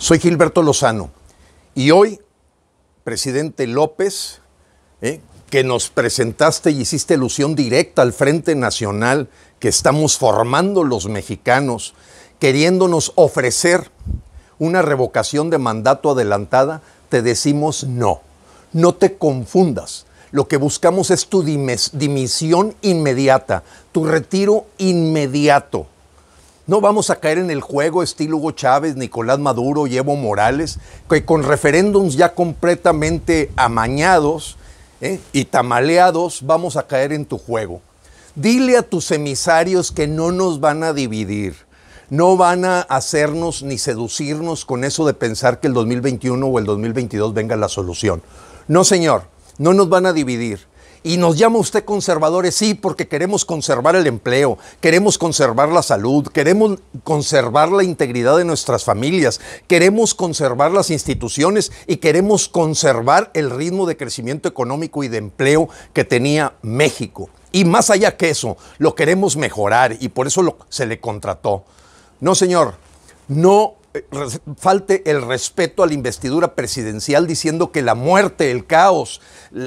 Soy Gilberto Lozano y hoy, presidente López, eh, que nos presentaste y hiciste alusión directa al Frente Nacional que estamos formando los mexicanos, queriéndonos ofrecer una revocación de mandato adelantada, te decimos no. No te confundas. Lo que buscamos es tu dimisión inmediata, tu retiro inmediato. No vamos a caer en el juego estilo Hugo Chávez, Nicolás Maduro y Evo Morales, que con referéndums ya completamente amañados ¿eh? y tamaleados vamos a caer en tu juego. Dile a tus emisarios que no nos van a dividir, no van a hacernos ni seducirnos con eso de pensar que el 2021 o el 2022 venga la solución. No, señor, no nos van a dividir. Y nos llama usted conservadores, sí, porque queremos conservar el empleo, queremos conservar la salud, queremos conservar la integridad de nuestras familias, queremos conservar las instituciones y queremos conservar el ritmo de crecimiento económico y de empleo que tenía México. Y más allá que eso, lo queremos mejorar y por eso se le contrató. No, señor, no falte el respeto a la investidura presidencial diciendo que la muerte, el caos,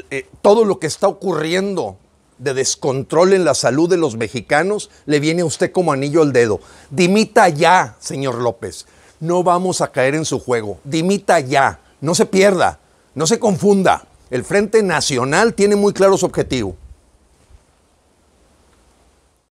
eh, todo lo que está ocurriendo de descontrol en la salud de los mexicanos le viene a usted como anillo al dedo. Dimita ya, señor López. No vamos a caer en su juego. Dimita ya. No se pierda. No se confunda. El Frente Nacional tiene muy claro su objetivo.